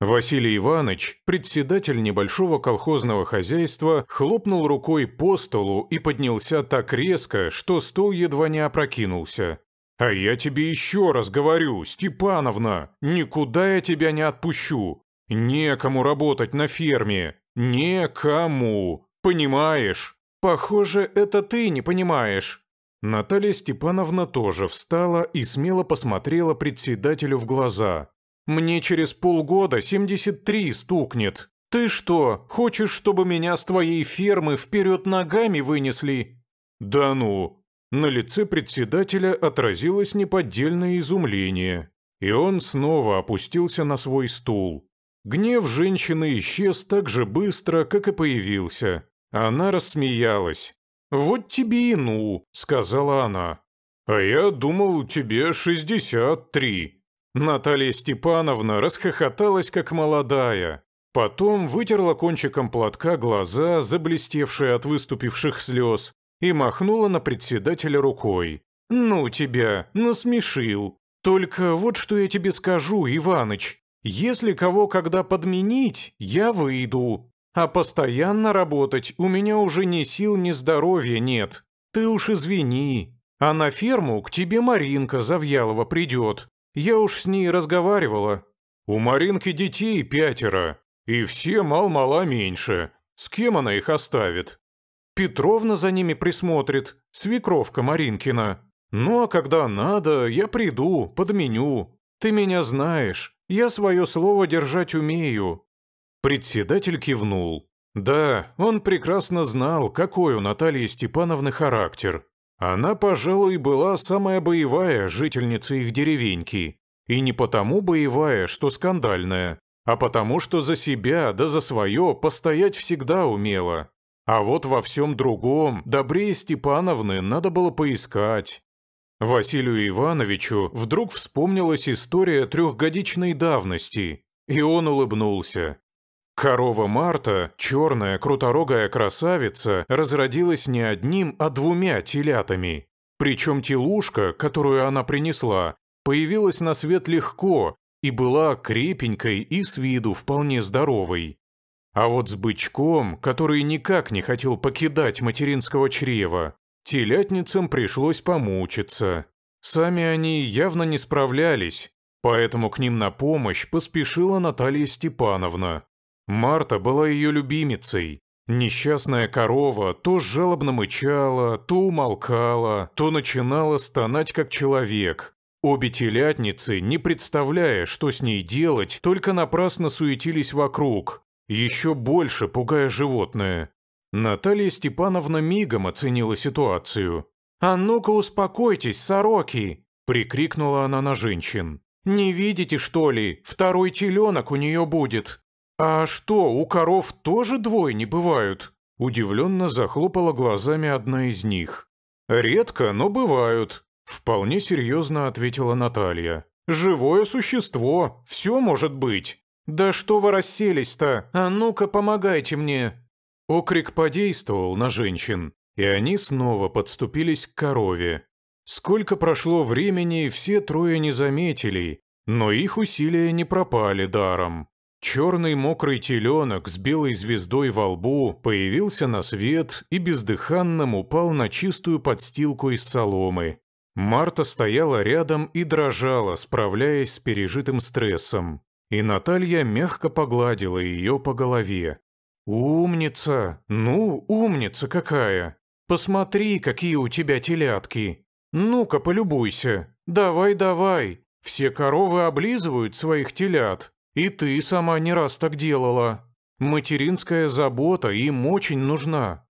Василий Иванович, председатель небольшого колхозного хозяйства, хлопнул рукой по столу и поднялся так резко, что стол едва не опрокинулся. «А я тебе еще раз говорю, Степановна, никуда я тебя не отпущу. Некому работать на ферме. Некому. Понимаешь? Похоже, это ты не понимаешь». Наталья Степановна тоже встала и смело посмотрела председателю в глаза. Мне через полгода 73 стукнет. Ты что, хочешь, чтобы меня с твоей фермы вперед ногами вынесли?» «Да ну!» На лице председателя отразилось неподдельное изумление, и он снова опустился на свой стул. Гнев женщины исчез так же быстро, как и появился. Она рассмеялась. «Вот тебе и ну», — сказала она. «А я думал, тебе шестьдесят три», Наталья Степановна расхохоталась, как молодая. Потом вытерла кончиком платка глаза, заблестевшие от выступивших слез, и махнула на председателя рукой. «Ну тебя, насмешил. Только вот что я тебе скажу, Иваныч. Если кого когда подменить, я выйду. А постоянно работать у меня уже ни сил, ни здоровья нет. Ты уж извини. А на ферму к тебе Маринка Завьялова придет. Я уж с ней разговаривала. У Маринки детей пятеро, и все мал-мала меньше. С кем она их оставит? Петровна за ними присмотрит, свекровка Маринкина. Ну а когда надо, я приду, подменю. Ты меня знаешь, я свое слово держать умею». Председатель кивнул. Да, он прекрасно знал, какой у Натальи Степановны характер. Она, пожалуй, была самая боевая жительница их деревеньки. И не потому боевая, что скандальная, а потому что за себя да за свое постоять всегда умела. А вот во всем другом добрее Степановны надо было поискать. Василию Ивановичу вдруг вспомнилась история трехгодичной давности, и он улыбнулся. Корова Марта, черная, круторогая красавица, разродилась не одним, а двумя телятами. Причем телушка, которую она принесла, появилась на свет легко и была крепенькой и с виду вполне здоровой. А вот с бычком, который никак не хотел покидать материнского чрева, телятницам пришлось помучиться. Сами они явно не справлялись, поэтому к ним на помощь поспешила Наталья Степановна, Марта была ее любимицей. Несчастная корова то жалобно мычала, то умолкала, то начинала стонать как человек. Обе телятницы, не представляя, что с ней делать, только напрасно суетились вокруг, еще больше пугая животное. Наталья Степановна мигом оценила ситуацию. «А ну-ка успокойтесь, сороки!» – прикрикнула она на женщин. «Не видите, что ли? Второй теленок у нее будет!» «А что, у коров тоже не бывают?» Удивленно захлопала глазами одна из них. «Редко, но бывают», — вполне серьезно ответила Наталья. «Живое существо, все может быть». «Да что вы расселись-то? А ну-ка, помогайте мне!» Окрик подействовал на женщин, и они снова подступились к корове. Сколько прошло времени, все трое не заметили, но их усилия не пропали даром. Черный мокрый теленок с белой звездой во лбу появился на свет и бездыханным упал на чистую подстилку из соломы. Марта стояла рядом и дрожала, справляясь с пережитым стрессом. И Наталья мягко погладила ее по голове. «Умница! Ну, умница какая! Посмотри, какие у тебя телятки! Ну-ка, полюбуйся! Давай-давай! Все коровы облизывают своих телят!» И ты сама не раз так делала. Материнская забота им очень нужна».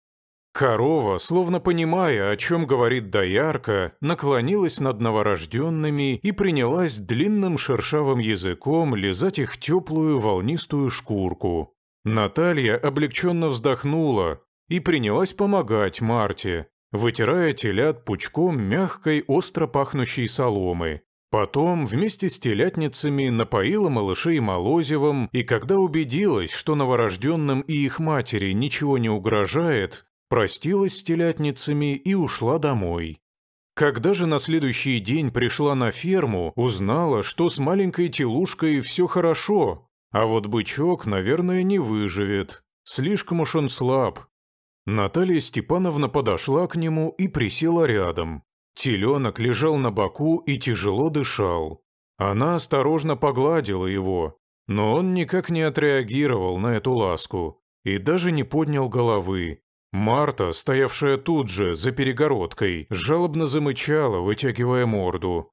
Корова, словно понимая, о чем говорит доярка, наклонилась над новорожденными и принялась длинным шершавым языком лизать их теплую волнистую шкурку. Наталья облегченно вздохнула и принялась помогать Марте, вытирая телят пучком мягкой остро пахнущей соломы. Потом вместе с телятницами напоила малышей молозивом, и когда убедилась, что новорожденным и их матери ничего не угрожает, простилась с телятницами и ушла домой. Когда же на следующий день пришла на ферму, узнала, что с маленькой телушкой все хорошо, а вот бычок, наверное, не выживет, слишком уж он слаб. Наталья Степановна подошла к нему и присела рядом. Теленок лежал на боку и тяжело дышал. Она осторожно погладила его, но он никак не отреагировал на эту ласку и даже не поднял головы. Марта, стоявшая тут же, за перегородкой, жалобно замычала, вытягивая морду.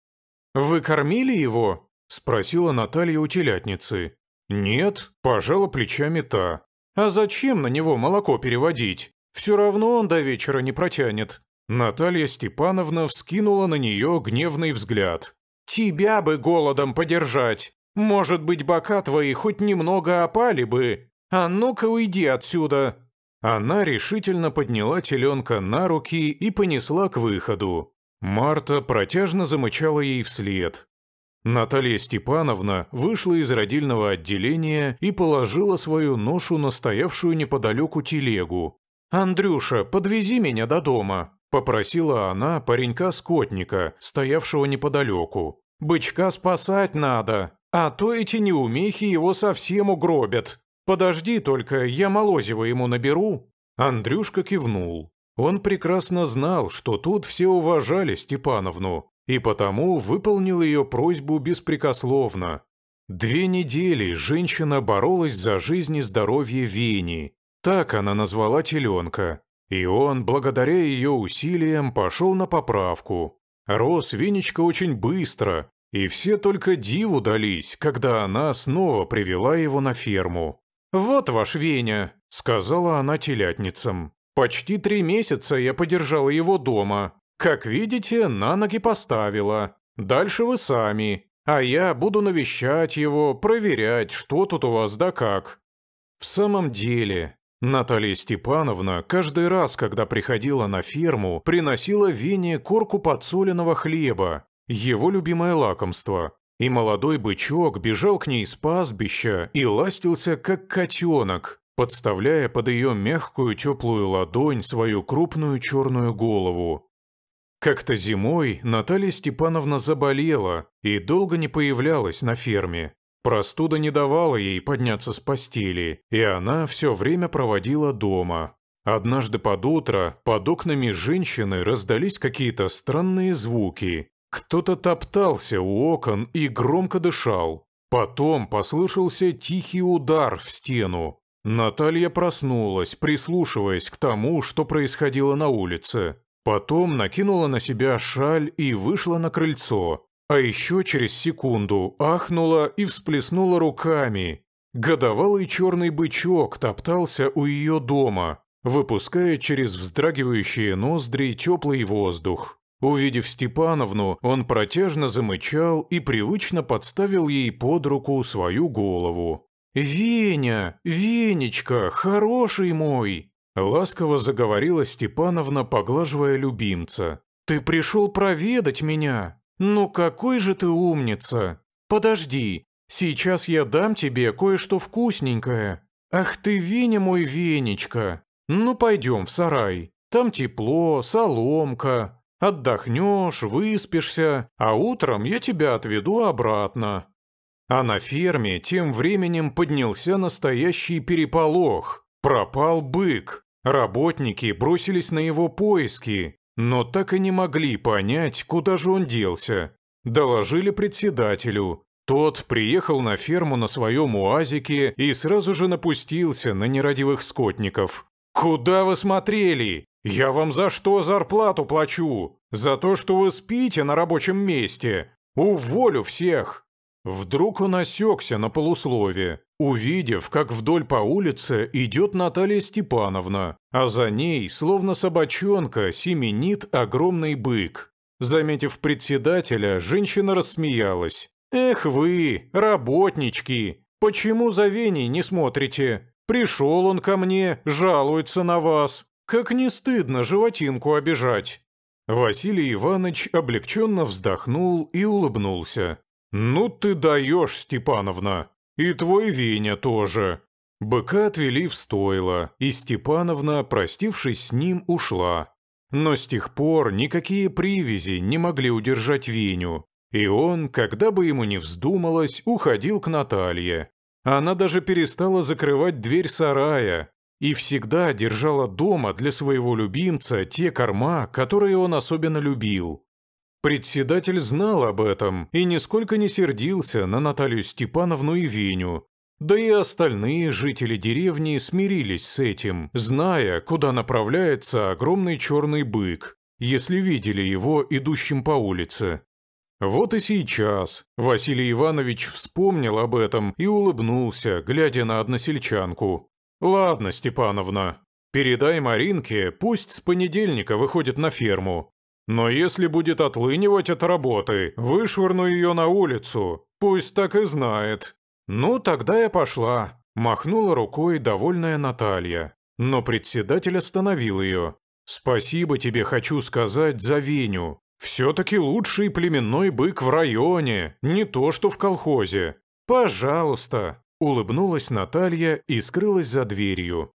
«Вы кормили его?» – спросила Наталья у телятницы. «Нет», – пожала плечами та. «А зачем на него молоко переводить? Все равно он до вечера не протянет». Наталья Степановна вскинула на нее гневный взгляд. «Тебя бы голодом подержать! Может быть, бока твои хоть немного опали бы! А ну-ка уйди отсюда!» Она решительно подняла теленка на руки и понесла к выходу. Марта протяжно замычала ей вслед. Наталья Степановна вышла из родильного отделения и положила свою ношу на стоявшую неподалеку телегу. «Андрюша, подвези меня до дома!» Попросила она паренька-скотника, стоявшего неподалеку. «Бычка спасать надо, а то эти неумехи его совсем угробят. Подожди только, я Молозева ему наберу». Андрюшка кивнул. Он прекрасно знал, что тут все уважали Степановну, и потому выполнил ее просьбу беспрекословно. Две недели женщина боролась за жизнь и здоровье Вени. Так она назвала теленка. И он, благодаря ее усилиям, пошел на поправку. Рос Венечка очень быстро, и все только диву дались, когда она снова привела его на ферму. «Вот ваш Веня», — сказала она телятницам. «Почти три месяца я подержала его дома. Как видите, на ноги поставила. Дальше вы сами. А я буду навещать его, проверять, что тут у вас да как». В самом деле, Наталья Степановна каждый раз, когда приходила на ферму, приносила Вене корку подсоленного хлеба, его любимое лакомство, и молодой бычок бежал к ней с пастбища и ластился, как котенок, подставляя под ее мягкую теплую ладонь свою крупную черную голову. Как-то зимой Наталья Степановна заболела и долго не появлялась на ферме. Простуда не давала ей подняться с постели, и она все время проводила дома. Однажды под утро под окнами женщины раздались какие-то странные звуки. Кто-то топтался у окон и громко дышал. Потом послышался тихий удар в стену. Наталья проснулась, прислушиваясь к тому, что происходило на улице. Потом накинула на себя шаль и вышла на крыльцо. А еще через секунду ахнула и всплеснула руками. Годовалый черный бычок топтался у ее дома, выпуская через вздрагивающие ноздри теплый воздух. Увидев Степановну, он протяжно замычал и привычно подставил ей под руку свою голову. «Веня! Венечка! Хороший мой!» Ласково заговорила Степановна, поглаживая любимца. «Ты пришел проведать меня!» «Ну какой же ты умница! Подожди, сейчас я дам тебе кое-что вкусненькое. Ах ты, Веня мой Венечка! Ну пойдем в сарай, там тепло, соломка, отдохнешь, выспишься, а утром я тебя отведу обратно». А на ферме тем временем поднялся настоящий переполох. Пропал бык. Работники бросились на его поиски, но так и не могли понять, куда же он делся. Доложили председателю. Тот приехал на ферму на своем уазике и сразу же напустился на нерадивых скотников. «Куда вы смотрели? Я вам за что зарплату плачу? За то, что вы спите на рабочем месте? Уволю всех!» Вдруг он осекся на полуслове, увидев, как вдоль по улице идет Наталья Степановна, а за ней, словно собачонка, семенит огромный бык. Заметив председателя, женщина рассмеялась. «Эх вы, работнички! Почему за Веней не смотрите? Пришел он ко мне, жалуется на вас. Как не стыдно животинку обижать!» Василий Иванович облегченно вздохнул и улыбнулся. «Ну ты даешь, Степановна! И твой Веня тоже!» Быка отвели в стойло, и Степановна, простившись с ним, ушла. Но с тех пор никакие привязи не могли удержать Веню, и он, когда бы ему ни вздумалось, уходил к Наталье. Она даже перестала закрывать дверь сарая и всегда держала дома для своего любимца те корма, которые он особенно любил. Председатель знал об этом и нисколько не сердился на Наталью Степановну и Веню, да и остальные жители деревни смирились с этим, зная, куда направляется огромный черный бык, если видели его идущим по улице. Вот и сейчас Василий Иванович вспомнил об этом и улыбнулся, глядя на односельчанку. «Ладно, Степановна, передай Маринке, пусть с понедельника выходит на ферму. Но если будет отлынивать от работы, вышвырну ее на улицу. Пусть так и знает. Ну, тогда я пошла. Махнула рукой довольная Наталья. Но председатель остановил ее. «Спасибо тебе хочу сказать за Веню. Все-таки лучший племенной бык в районе, не то что в колхозе. Пожалуйста!» Улыбнулась Наталья и скрылась за дверью.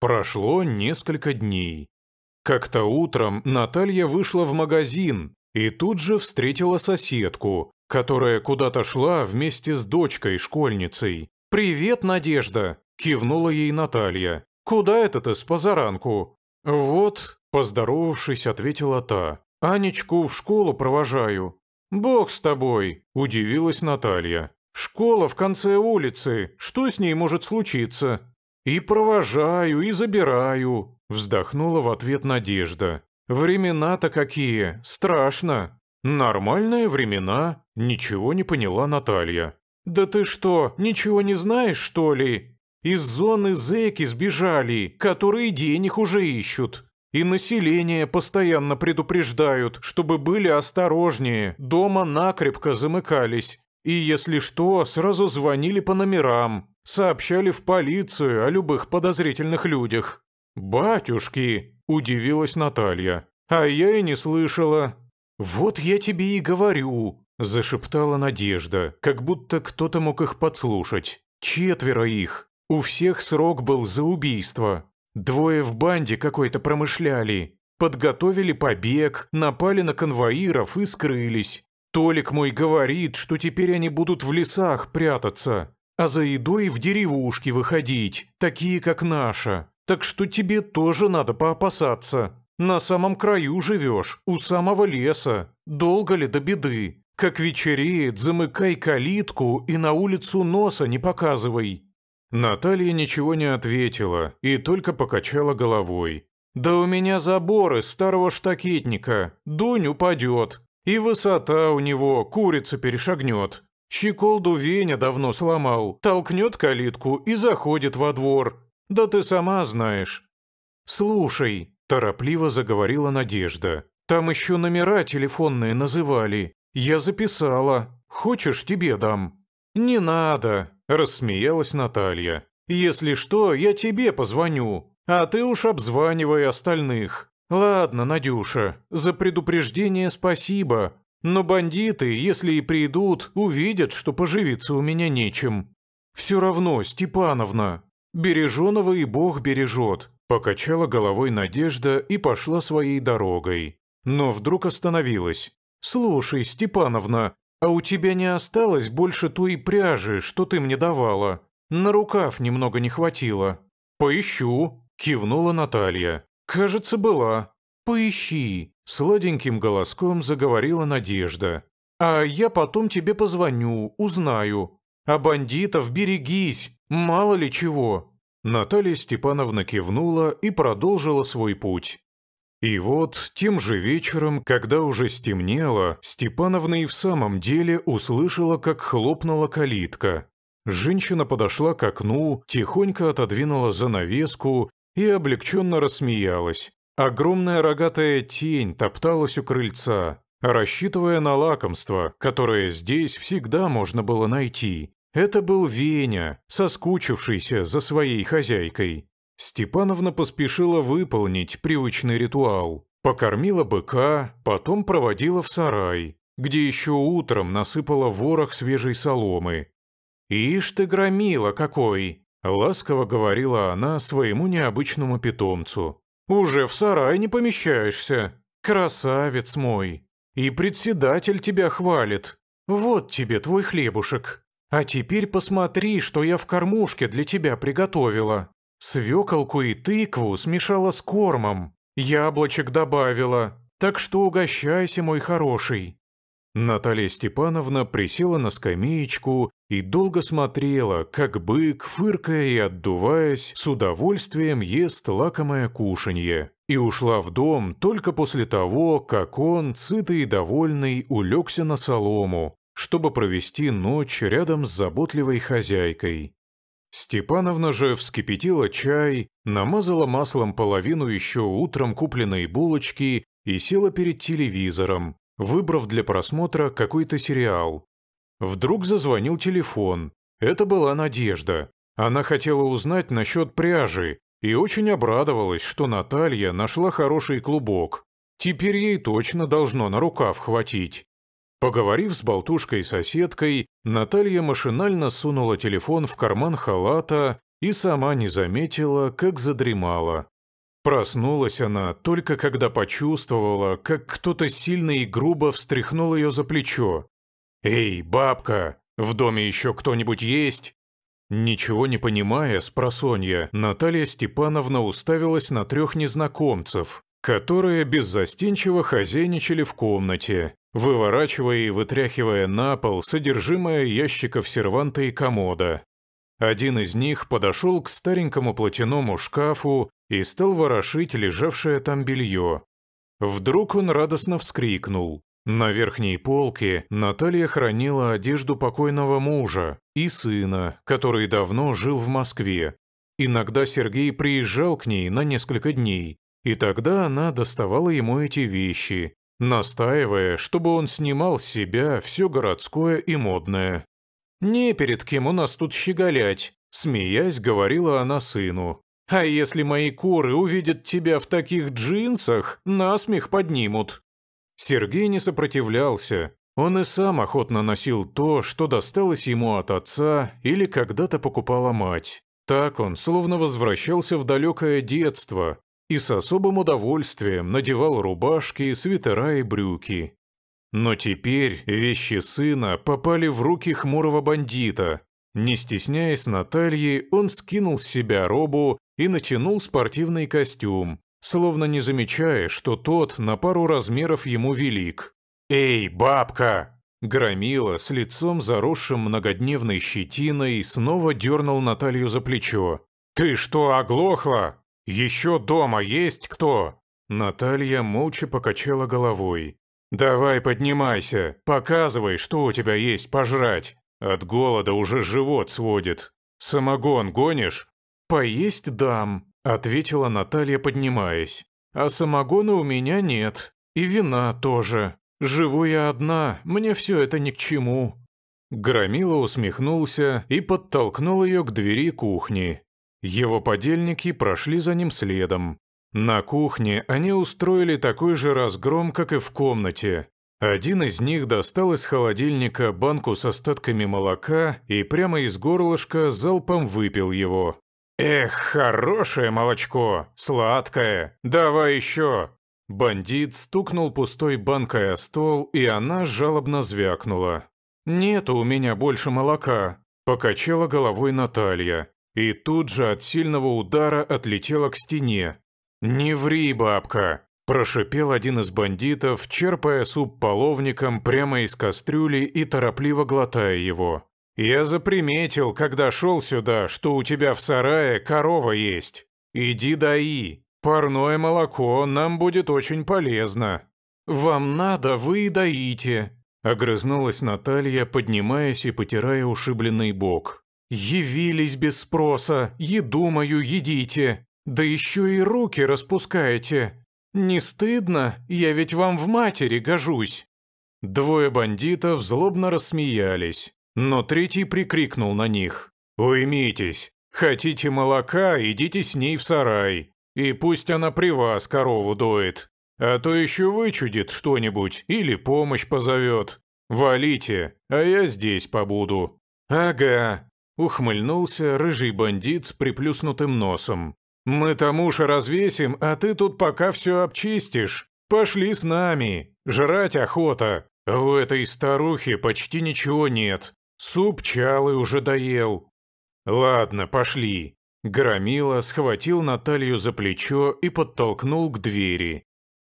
Прошло несколько дней. Как-то утром Наталья вышла в магазин и тут же встретила соседку, которая куда-то шла вместе с дочкой-школьницей. «Привет, Надежда!» – кивнула ей Наталья. «Куда это ты с позаранку?» «Вот», – поздоровавшись, ответила та. «Анечку в школу провожаю». «Бог с тобой!» – удивилась Наталья. «Школа в конце улицы. Что с ней может случиться?» «И провожаю, и забираю», Вздохнула в ответ Надежда. «Времена-то какие! Страшно!» «Нормальные времена!» – ничего не поняла Наталья. «Да ты что, ничего не знаешь, что ли? Из зоны зэки сбежали, которые денег уже ищут. И население постоянно предупреждают, чтобы были осторожнее, дома накрепко замыкались. И если что, сразу звонили по номерам, сообщали в полицию о любых подозрительных людях. «Батюшки!» – удивилась Наталья. «А я и не слышала». «Вот я тебе и говорю!» – зашептала Надежда, как будто кто-то мог их подслушать. «Четверо их! У всех срок был за убийство. Двое в банде какой-то промышляли. Подготовили побег, напали на конвоиров и скрылись. Толик мой говорит, что теперь они будут в лесах прятаться, а за едой в деревушке выходить, такие как наша. Так что тебе тоже надо поопасаться. На самом краю живешь, у самого леса. Долго ли до беды? Как вечереет, замыкай калитку и на улицу носа не показывай». Наталья ничего не ответила и только покачала головой. «Да у меня заборы старого штакетника. Дунь упадет. И высота у него, курица перешагнет. Щеколду Веня давно сломал, толкнет калитку и заходит во двор. «Да ты сама знаешь». «Слушай», – торопливо заговорила Надежда, – «там еще номера телефонные называли. Я записала. Хочешь, тебе дам?» «Не надо», – рассмеялась Наталья. «Если что, я тебе позвоню, а ты уж обзванивай остальных. Ладно, Надюша, за предупреждение спасибо, но бандиты, если и придут, увидят, что поживиться у меня нечем. Все равно, Степановна, «Береженого и Бог бережет», – покачала головой Надежда и пошла своей дорогой. Но вдруг остановилась. «Слушай, Степановна, а у тебя не осталось больше той пряжи, что ты мне давала? На рукав немного не хватило». «Поищу», – кивнула Наталья. «Кажется, была». «Поищи», – сладеньким голоском заговорила Надежда. «А я потом тебе позвоню, узнаю. А бандитов берегись, «Мало ли чего!» Наталья Степановна кивнула и продолжила свой путь. И вот тем же вечером, когда уже стемнело, Степановна и в самом деле услышала, как хлопнула калитка. Женщина подошла к окну, тихонько отодвинула занавеску и облегченно рассмеялась. Огромная рогатая тень топталась у крыльца, рассчитывая на лакомство, которое здесь всегда можно было найти. Это был Веня, соскучившийся за своей хозяйкой. Степановна поспешила выполнить привычный ритуал. Покормила быка, потом проводила в сарай, где еще утром насыпала ворох свежей соломы. «Ишь ты, громила какой!» – ласково говорила она своему необычному питомцу. «Уже в сарай не помещаешься! Красавец мой! И председатель тебя хвалит! Вот тебе твой хлебушек!» А теперь посмотри, что я в кормушке для тебя приготовила. Свеколку и тыкву смешала с кормом, яблочек добавила, так что угощайся, мой хороший». Наталья Степановна присела на скамеечку и долго смотрела, как бык, фыркая и отдуваясь, с удовольствием ест лакомое кушанье, и ушла в дом только после того, как он, сытый и довольный, улегся на солому, чтобы провести ночь рядом с заботливой хозяйкой. Степановна же вскипятила чай, намазала маслом половину еще утром купленной булочки и села перед телевизором, выбрав для просмотра какой-то сериал. Вдруг зазвонил телефон. Это была Надежда. Она хотела узнать насчет пряжи и очень обрадовалась, что Наталья нашла хороший клубок. Теперь ей точно должно на рукав хватить. Поговорив с болтушкой-соседкой, Наталья машинально сунула телефон в карман халата и сама не заметила, как задремала. Проснулась она только когда почувствовала, как кто-то сильно и грубо встряхнул ее за плечо. «Эй, бабка, в доме еще кто-нибудь есть?» Ничего не понимая, спросонья, Наталья Степановна уставилась на трех незнакомцев, которые беззастенчиво хозяйничали в комнате выворачивая и вытряхивая на пол содержимое ящиков серванта и комода. Один из них подошел к старенькому платяному шкафу и стал ворошить лежавшее там белье. Вдруг он радостно вскрикнул. На верхней полке Наталья хранила одежду покойного мужа и сына, который давно жил в Москве. Иногда Сергей приезжал к ней на несколько дней, и тогда она доставала ему эти вещи, настаивая, чтобы он снимал с себя все городское и модное. «Не перед кем у нас тут щеголять», — смеясь, говорила она сыну. «А если мои куры увидят тебя в таких джинсах, насмех поднимут». Сергей не сопротивлялся. Он и сам охотно носил то, что досталось ему от отца или когда-то покупала мать. Так он словно возвращался в далекое детство, и с особым удовольствием надевал рубашки, свитера и брюки. Но теперь вещи сына попали в руки хмурого бандита. Не стесняясь Натальи, он скинул с себя робу и натянул спортивный костюм, словно не замечая, что тот на пару размеров ему велик. «Эй, бабка!» Громила с лицом заросшим многодневной щетиной снова дернул Наталью за плечо. «Ты что, оглохла? «Еще дома есть кто?» Наталья молча покачала головой. «Давай поднимайся, показывай, что у тебя есть пожрать. От голода уже живот сводит. Самогон гонишь?» «Поесть дам», — ответила Наталья, поднимаясь. «А самогона у меня нет. И вина тоже. Живу я одна, мне все это ни к чему». Громила усмехнулся и подтолкнул ее к двери кухни, его подельники прошли за ним следом. На кухне они устроили такой же разгром, как и в комнате. Один из них достал из холодильника банку с остатками молока и прямо из горлышка залпом выпил его. «Эх, хорошее молочко! Сладкое! Давай еще!» Бандит стукнул пустой банкой о стол, и она жалобно звякнула. «Нету у меня больше молока», – покачала головой Наталья и тут же от сильного удара отлетела к стене. «Не ври, бабка!» – прошипел один из бандитов, черпая суп половником прямо из кастрюли и торопливо глотая его. «Я заприметил, когда шел сюда, что у тебя в сарае корова есть. Иди даи. Парное молоко нам будет очень полезно». «Вам надо, вы и доите», – огрызнулась Наталья, поднимаясь и потирая ушибленный бок. «Явились без спроса, еду мою едите, да еще и руки распускаете. Не стыдно? Я ведь вам в матери гожусь». Двое бандитов злобно рассмеялись, но третий прикрикнул на них. «Уймитесь! Хотите молока, идите с ней в сарай, и пусть она при вас корову доет, а то еще вычудит что-нибудь или помощь позовет. Валите, а я здесь побуду». «Ага, Ухмыльнулся рыжий бандит с приплюснутым носом. «Мы тому же развесим, а ты тут пока все обчистишь. Пошли с нами. Жрать охота. А у этой старухи почти ничего нет. Суп чалы уже доел». «Ладно, пошли». Громила схватил Наталью за плечо и подтолкнул к двери.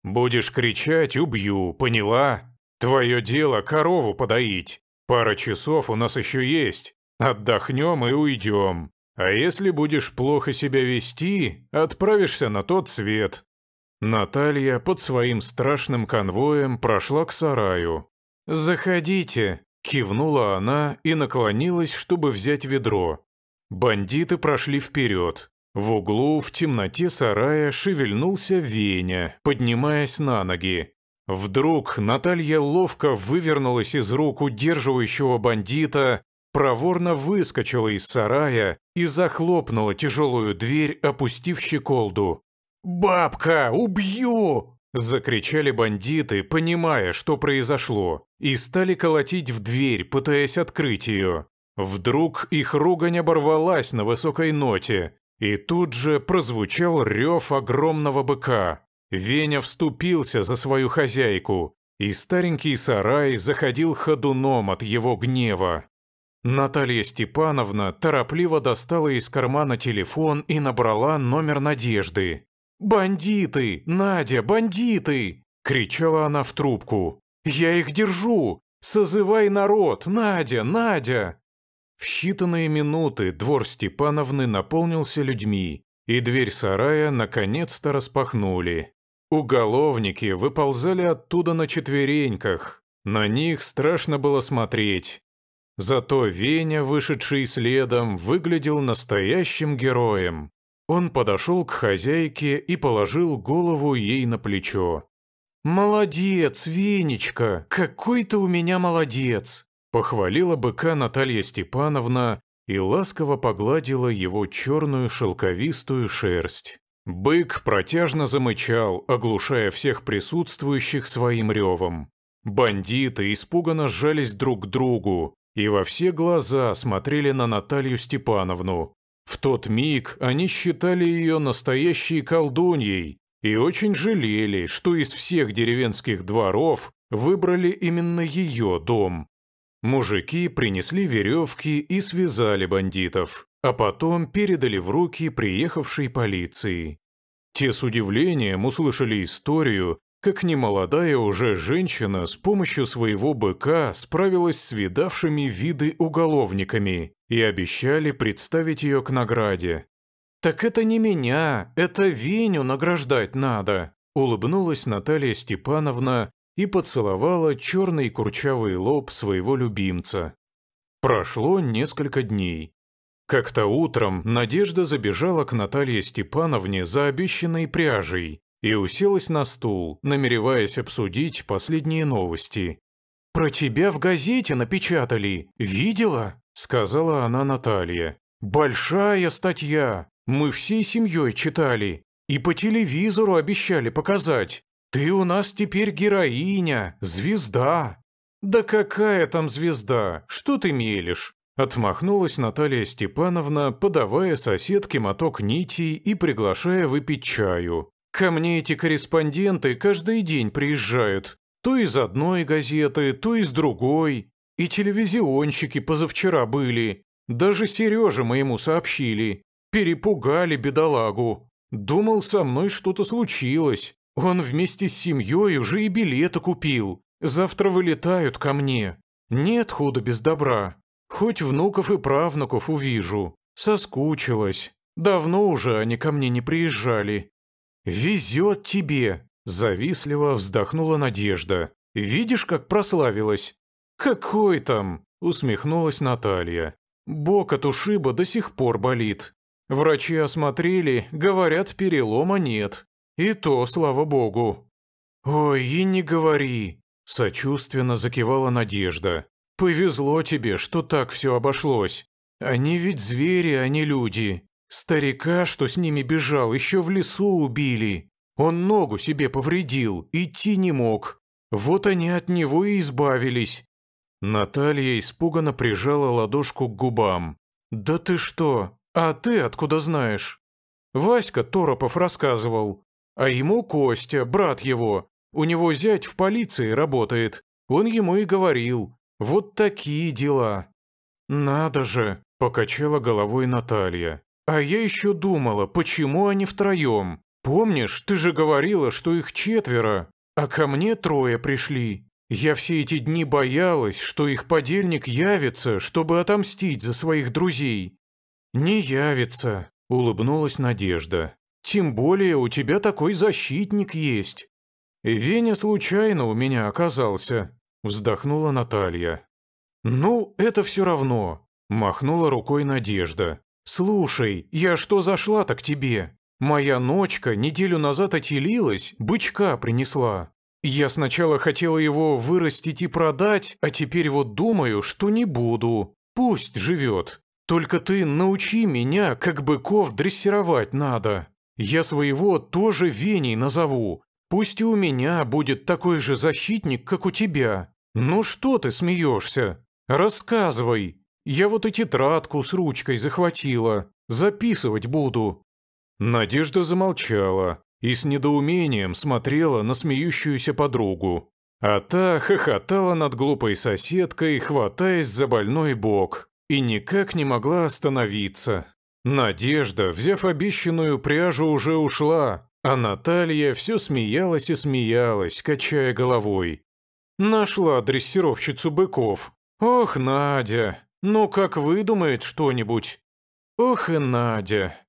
«Будешь кричать – убью, поняла? Твое дело – корову подоить. Пара часов у нас еще есть. Отдохнем и уйдем. А если будешь плохо себя вести, отправишься на тот свет». Наталья под своим страшным конвоем прошла к сараю. «Заходите!» – кивнула она и наклонилась, чтобы взять ведро. Бандиты прошли вперед. В углу, в темноте сарая, шевельнулся Веня, поднимаясь на ноги. Вдруг Наталья ловко вывернулась из рук удерживающего бандита, проворно выскочила из сарая и захлопнула тяжелую дверь, опустив щеколду. «Бабка, убью!» – закричали бандиты, понимая, что произошло, и стали колотить в дверь, пытаясь открыть ее. Вдруг их ругань оборвалась на высокой ноте, и тут же прозвучал рев огромного быка. Веня вступился за свою хозяйку, и старенький сарай заходил ходуном от его гнева. Наталья Степановна торопливо достала из кармана телефон и набрала номер Надежды. «Бандиты! Надя, бандиты!» – кричала она в трубку. «Я их держу! Созывай народ! Надя, Надя!» В считанные минуты двор Степановны наполнился людьми, и дверь сарая наконец-то распахнули. Уголовники выползали оттуда на четвереньках. На них страшно было смотреть. Зато Веня, вышедший следом, выглядел настоящим героем. Он подошел к хозяйке и положил голову ей на плечо. «Молодец, Венечка! Какой ты у меня молодец!» Похвалила быка Наталья Степановна и ласково погладила его черную шелковистую шерсть. Бык протяжно замычал, оглушая всех присутствующих своим ревом. Бандиты испуганно сжались друг к другу, и во все глаза смотрели на Наталью Степановну. В тот миг они считали ее настоящей колдуньей и очень жалели, что из всех деревенских дворов выбрали именно ее дом. Мужики принесли веревки и связали бандитов, а потом передали в руки приехавшей полиции. Те с удивлением услышали историю как немолодая уже женщина с помощью своего быка справилась с видавшими виды уголовниками и обещали представить ее к награде. «Так это не меня, это Веню награждать надо!» улыбнулась Наталья Степановна и поцеловала черный курчавый лоб своего любимца. Прошло несколько дней. Как-то утром Надежда забежала к Наталье Степановне за обещанной пряжей, и уселась на стул, намереваясь обсудить последние новости. «Про тебя в газете напечатали. Видела?» – сказала она Наталье «Большая статья. Мы всей семьей читали. И по телевизору обещали показать. Ты у нас теперь героиня, звезда». «Да какая там звезда? Что ты мелешь?» Отмахнулась Наталья Степановна, подавая соседке моток нитей и приглашая выпить чаю. Ко мне эти корреспонденты каждый день приезжают. То из одной газеты, то из другой. И телевизионщики позавчера были. Даже Сереже моему сообщили. Перепугали бедолагу. Думал, со мной что-то случилось. Он вместе с семьей уже и билеты купил. Завтра вылетают ко мне. Нет худа без добра. Хоть внуков и правнуков увижу. Соскучилась. Давно уже они ко мне не приезжали. «Везет тебе!» – завистливо вздохнула Надежда. «Видишь, как прославилась?» «Какой там?» – усмехнулась Наталья. «Бок от ушиба до сих пор болит. Врачи осмотрели, говорят, перелома нет. И то, слава богу». «Ой, и не говори!» – сочувственно закивала Надежда. «Повезло тебе, что так все обошлось. Они ведь звери, а не люди. Старика, что с ними бежал, еще в лесу убили. Он ногу себе повредил, идти не мог. Вот они от него и избавились». Наталья испуганно прижала ладошку к губам. «Да ты что? А ты откуда знаешь?» Васька Торопов рассказывал. «А ему Костя, брат его. У него зять в полиции работает. Он ему и говорил. Вот такие дела». «Надо же!» – покачала головой Наталья. «А я еще думала, почему они втроем? Помнишь, ты же говорила, что их четверо, а ко мне трое пришли. Я все эти дни боялась, что их подельник явится, чтобы отомстить за своих друзей». «Не явится», — улыбнулась Надежда. «Тем более у тебя такой защитник есть». «Веня случайно у меня оказался», — вздохнула Наталья. «Ну, это все равно», — махнула рукой Надежда. «Слушай, я что зашла-то к тебе? Моя ночка неделю назад отелилась, бычка принесла. Я сначала хотела его вырастить и продать, а теперь вот думаю, что не буду. Пусть живет. Только ты научи меня, как быков дрессировать надо. Я своего тоже Веней назову. Пусть и у меня будет такой же защитник, как у тебя. Ну что ты смеешься? Рассказывай, я вот и тетрадку с ручкой захватила. Записывать буду». Надежда замолчала и с недоумением смотрела на смеющуюся подругу. А та хохотала над глупой соседкой, хватаясь за больной бок, и никак не могла остановиться. Надежда, взяв обещанную пряжу, уже ушла, а Наталья все смеялась и смеялась, качая головой. «Нашла дрессировщицу быков. Ох, Надя!» «Ну как выдумает что-нибудь?» «Ох и Надя!»